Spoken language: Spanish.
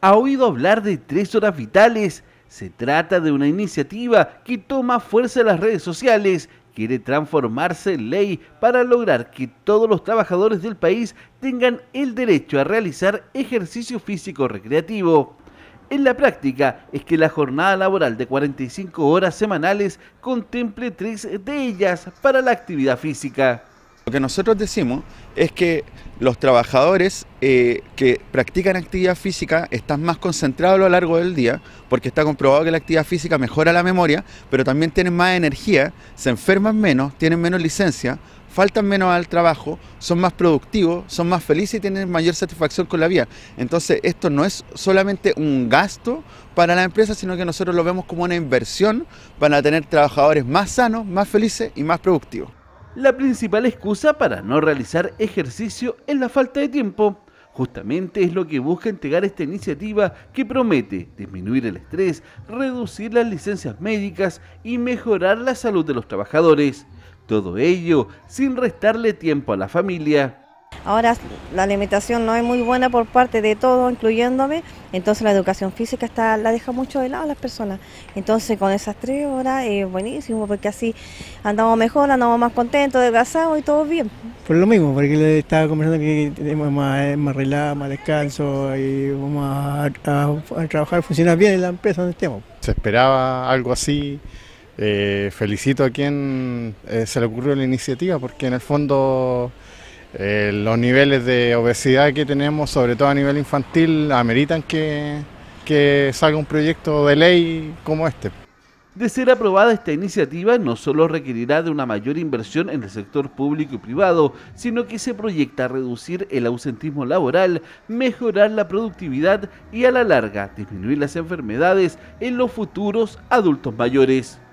ha oído hablar de tres horas vitales. Se trata de una iniciativa que toma fuerza en las redes sociales, quiere transformarse en ley para lograr que todos los trabajadores del país tengan el derecho a realizar ejercicio físico recreativo. En la práctica es que la jornada laboral de 45 horas semanales contemple tres de ellas para la actividad física. Lo que nosotros decimos es que los trabajadores eh, que practican actividad física están más concentrados a lo largo del día, porque está comprobado que la actividad física mejora la memoria, pero también tienen más energía, se enferman menos, tienen menos licencia, faltan menos al trabajo, son más productivos, son más felices y tienen mayor satisfacción con la vida. Entonces, esto no es solamente un gasto para la empresa, sino que nosotros lo vemos como una inversión para tener trabajadores más sanos, más felices y más productivos. La principal excusa para no realizar ejercicio es la falta de tiempo. Justamente es lo que busca entregar esta iniciativa que promete disminuir el estrés, reducir las licencias médicas y mejorar la salud de los trabajadores. Todo ello sin restarle tiempo a la familia. Ahora la alimentación no es muy buena por parte de todos, incluyéndome, entonces la educación física está, la deja mucho de lado a las personas. Entonces con esas tres horas es eh, buenísimo, porque así andamos mejor, andamos más contentos, desgastados y todo bien. Por lo mismo, porque le estaba conversando que tenemos más, más más descanso y vamos a, trabajar, funciona bien en la empresa donde estemos. Se esperaba algo así. Eh, felicito a quien eh, se le ocurrió la iniciativa porque en el fondo eh, los niveles de obesidad que tenemos, sobre todo a nivel infantil, ameritan que, que salga un proyecto de ley como este. De ser aprobada esta iniciativa, no solo requerirá de una mayor inversión en el sector público y privado, sino que se proyecta reducir el ausentismo laboral, mejorar la productividad y a la larga disminuir las enfermedades en los futuros adultos mayores.